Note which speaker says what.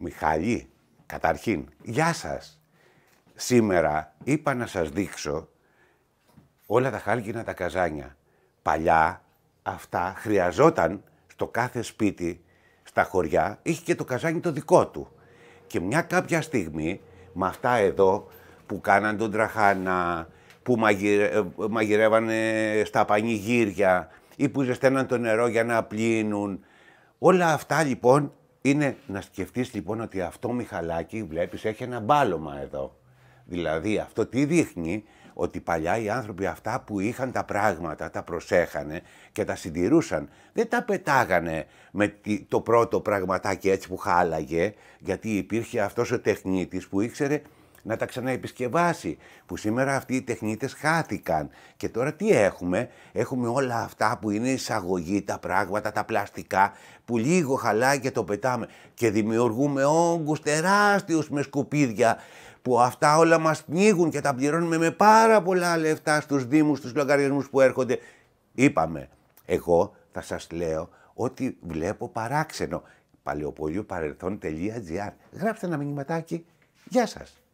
Speaker 1: Μιχάλη, καταρχήν, γεια σας. Σήμερα είπα να σας δείξω όλα τα χάλκινα τα καζάνια. Παλιά αυτά χρειαζόταν στο κάθε σπίτι, στα χωριά, είχε και το καζάνι το δικό του. Και μια κάποια στιγμή, με αυτά εδώ που κάναν τον τραχάνα, που μαγειρε... Ε, μαγειρεύανε στα πανηγύρια ή που ζεσταίναν το νερό για να πλύνουν, όλα αυτά λοιπόν είναι να σκεφτείς λοιπόν ότι αυτό Μιχαλάκι, βλέπεις, έχει ένα μπάλωμα εδώ. Δηλαδή αυτό τι δείχνει, ότι παλιά οι άνθρωποι αυτά που είχαν τα πράγματα, τα προσέχανε και τα συντηρούσαν. Δεν τα πετάγανε με το πρώτο πραγματάκι έτσι που χάλαγε, γιατί υπήρχε αυτός ο τεχνίτης που ήξερε να τα ξαναεπισκευάσει. Που σήμερα αυτοί οι τεχνίτες χάθηκαν. Και τώρα τι έχουμε, έχουμε όλα αυτά που είναι εισαγωγή, τα πράγματα, τα πλαστικά, που λίγο χαλάει και το πετάμε. Και δημιουργούμε όγκους τεράστιους με σκουπίδια, που αυτά όλα μας πνίγουν και τα πληρώνουμε με πάρα πολλά λεφτά στους δήμους, στους λογαριασμούς που έρχονται. Είπαμε, εγώ θα σας λέω ότι βλέπω παράξενο. Παλαιοπόλιο Γράψτε ένα μηνυματάκι. Γεια σας.